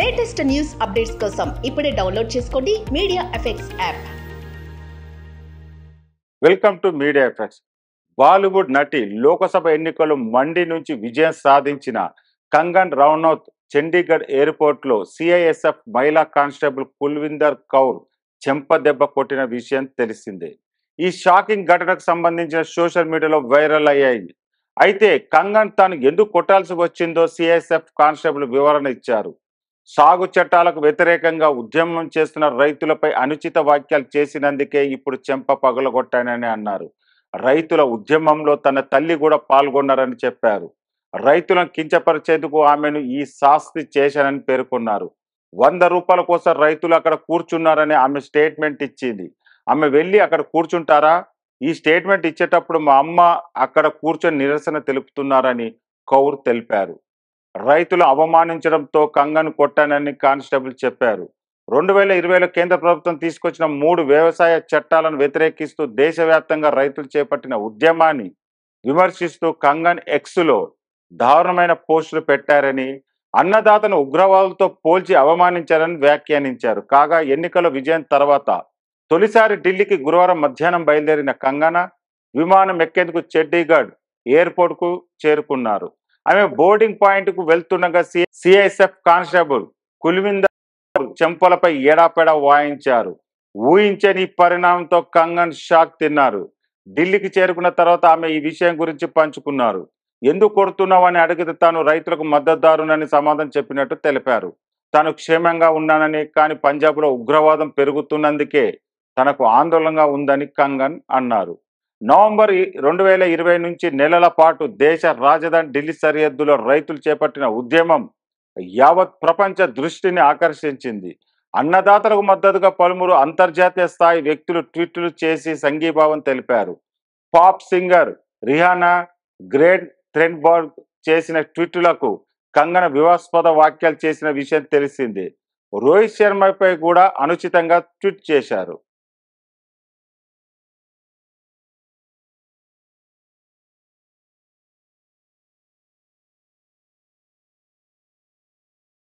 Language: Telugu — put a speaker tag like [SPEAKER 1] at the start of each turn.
[SPEAKER 1] లేటెస్ట్ న్యూస్ అప్డేట్స్ కోసం ఇప్పుడే డౌన్లోడ్ చేసుకోండి media effects app welcome to media effects Bollywood నటి లోకసభ ఎన్నికలు మండి నుంచి విజయం సాధించిన కంగన్ రౌనౌత్ చండీగఢ్ ఎయిర్పోర్ట్లో సిఐఎస్ఎఫ్ మహిళా కానిస్టేబుల్ కుల్విందర్ కౌర్ చెంప దెబ్బ కొట్టిన విషయం తెలిసిందే ఈ షాకింగ్ ఘటనకు సంబంధించిన సోషల్ మీడియాలో వైరల్ అయ్యాయి అయితే కంగన్ తాను ఎందుకు కొట్టాల్సి వచ్చిందో సిఐఎస్ఎఫ్ కానిస్టేబుల్ వివరణ ఇచ్చారు సాగు చట్టాలకు వ్యతిరేకంగా ఉద్యమం చేస్తున్న రైతులపై అనుచిత వ్యాఖ్యలు చేసినందుకే ఇప్పుడు చెంప పగలగొట్టానని అన్నారు రైతుల ఉద్యమంలో తన తల్లి కూడా పాల్గొన్నారని చెప్పారు రైతులను కించపరిచేందుకు ఆమెను ఈ శాస్తి చేశానని పేర్కొన్నారు వంద రూపాయల కోసం రైతులు అక్కడ కూర్చున్నారని ఆమె స్టేట్మెంట్ ఇచ్చింది ఆమె వెళ్ళి అక్కడ కూర్చుంటారా ఈ స్టేట్మెంట్ ఇచ్చేటప్పుడు మా అమ్మ అక్కడ కూర్చొని నిరసన తెలుపుతున్నారని కౌర్ తెలిపారు రైతులు అవమానించడంతో కంగను కొట్టానని కానిస్టేబుల్ చెప్పారు రెండు వేల ఇరవైలో కేంద్ర ప్రభుత్వం తీసుకొచ్చిన మూడు వ్యవసాయ చట్టాలను వ్యతిరేకిస్తూ దేశవ్యాప్తంగా రైతులు చేపట్టిన ఉద్యమాన్ని విమర్శిస్తూ కంగన్ ఎక్స్లో దారుణమైన పోస్టులు పెట్టారని అన్నదాతను ఉగ్రవాదులతో పోల్చి అవమానించారని వ్యాఖ్యానించారు కాగా ఎన్నికల విజయం తర్వాత తొలిసారి ఢిల్లీకి గురువారం మధ్యాహ్నం బయలుదేరిన కంగన విమానం ఎక్కేందుకు చండీగఢ్ ఎయిర్పోర్ట్కు చేరుకున్నారు ఆమె బోర్డింగ్ పాయింట్ కు వెళ్తుండగా సిఐఎస్ఎఫ్ కానిస్టేబుల్ కులివింద చెంపలపై ఏడాపేడా వాయించారు ఊహించని పరిణామంతో కంగన్ షాక్ తిన్నారు ఢిల్లీకి చేరుకున్న తర్వాత ఆమె ఈ విషయం గురించి పంచుకున్నారు ఎందుకు కొడుతున్నావు అని అడిగితే తాను రైతులకు మద్దతుదారునని సమాధానం చెప్పినట్టు తెలిపారు తాను క్షేమంగా ఉన్నానని కానీ పంజాబ్లో ఉగ్రవాదం పెరుగుతున్నందుకే తనకు ఆందోళనగా ఉందని కంగన్ అన్నారు నవంబర్ రెండు వేల ఇరవై నుంచి నెలల పాటు దేశ రాజధాని ఢిల్లీ సరిహద్దులో రైతులు చేపట్టిన ఉద్యమం యావత్ ప్రపంచ దృష్టిని ఆకర్షించింది అన్నదాతలకు మద్దతుగా పలుమురు అంతర్జాతీయ స్థాయి వ్యక్తులు ట్వీట్లు చేసి సంఘీభావం తెలిపారు pop singer Rihanna Greta Thunberg చేసిన ట్వీట్లకు కంగన వివాస్పద వ్యాఖ్యలు చేసిన విషయం తెలిసింది రోహిత్ శర్మపై కూడా అనుచితంగా ట్వీట్ చేశారు